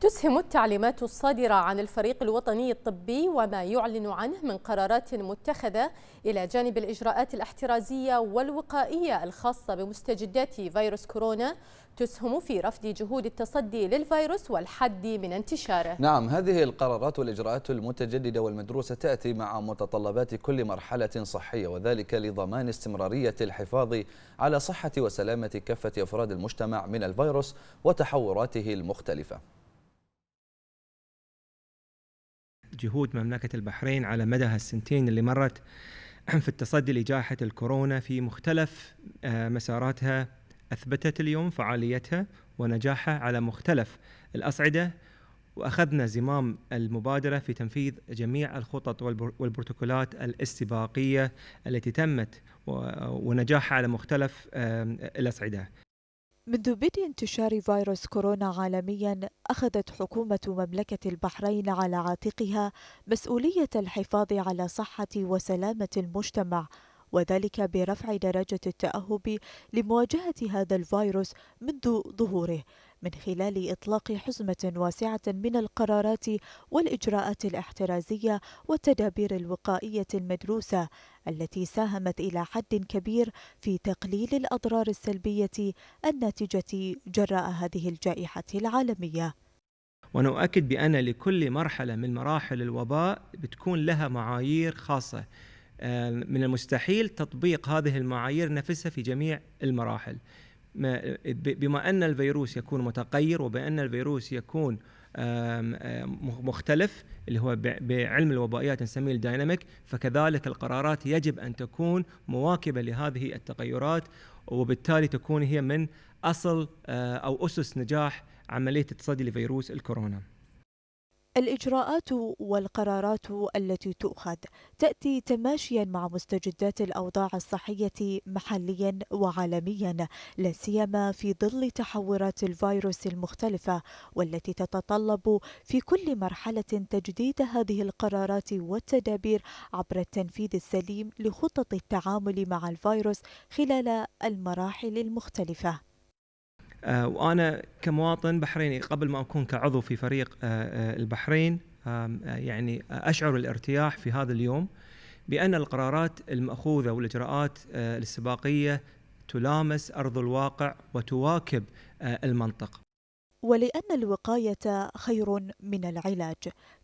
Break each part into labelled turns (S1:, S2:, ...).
S1: تسهم التعليمات الصادرة عن الفريق الوطني الطبي وما يعلن عنه من قرارات متخذة إلى جانب الإجراءات الاحترازية والوقائية الخاصة بمستجدات فيروس كورونا تسهم في رفض جهود التصدي للفيروس والحد من انتشاره نعم هذه القرارات والإجراءات المتجددة والمدروسة تأتي مع متطلبات كل مرحلة صحية وذلك لضمان استمرارية الحفاظ على صحة وسلامة كافة أفراد المجتمع من الفيروس وتحوراته المختلفة
S2: جهود مملكة البحرين على مدى السنتين اللي مرت في التصدي لجائحة الكورونا في مختلف آه، مساراتها أثبتت اليوم فعاليتها ونجاحها على مختلف الأصعدة وأخذنا زمام المبادرة في تنفيذ جميع الخطط والبروتوكولات الاستباقية التي تمت ونجاحها على مختلف الأصعدة
S1: منذ بدء انتشار فيروس كورونا عالميا اخذت حكومه مملكه البحرين على عاتقها مسؤوليه الحفاظ على صحه وسلامه المجتمع وذلك برفع درجة التأهب لمواجهة هذا الفيروس منذ ظهوره من خلال إطلاق حزمة واسعة من القرارات والإجراءات الاحترازية والتدابير الوقائية المدروسة التي ساهمت إلى حد كبير في تقليل الأضرار السلبية الناتجة جراء هذه الجائحة العالمية.
S2: ونؤكد بأن لكل مرحلة من مراحل الوباء بتكون لها معايير خاصة آه، من المستحيل تطبيق هذه المعايير نفسها في جميع المراحل بما ان الفيروس يكون متغير وبان الفيروس يكون مختلف اللي هو بعلم الوبائيات نسميه الديناميك فكذلك القرارات يجب ان تكون مواكبه لهذه التغيرات وبالتالي تكون هي من اصل آه، او اسس نجاح عمليه التصدي لفيروس الكورونا.
S1: الإجراءات والقرارات التي تؤخذ تأتي تماشيا مع مستجدات الأوضاع الصحية محليا وعالميا لا سيما في ظل تحورات الفيروس المختلفة والتي تتطلب في كل مرحلة تجديد هذه القرارات والتدابير عبر التنفيذ السليم لخطط التعامل مع الفيروس خلال المراحل المختلفة
S2: آه، وانا كمواطن بحريني قبل ما اكون كعضو في فريق آه، آه، البحرين يعني اشعر الارتياح في هذا اليوم بان القرارات الماخوذه والاجراءات الاستباقيه تلامس ارض الواقع وتواكب المنطق
S1: ولأن الوقاية خير من العلاج،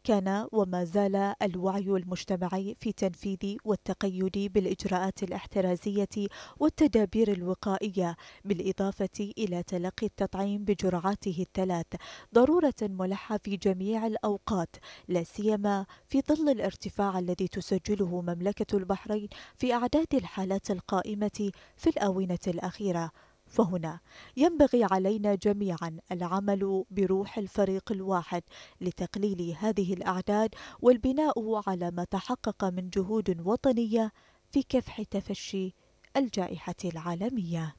S1: كان وما زال الوعي المجتمعي في تنفيذ والتقيد بالإجراءات الاحترازية والتدابير الوقائية، بالإضافة إلى تلقي التطعيم بجرعاته الثلاث ضرورة ملحة في جميع الأوقات، لا سيما في ظل الارتفاع الذي تسجله مملكة البحرين في أعداد الحالات القائمة في الآونة الأخيرة. فهنا ينبغي علينا جميعا العمل بروح الفريق الواحد لتقليل هذه الاعداد والبناء على ما تحقق من جهود وطنيه في كفح تفشي الجائحه العالميه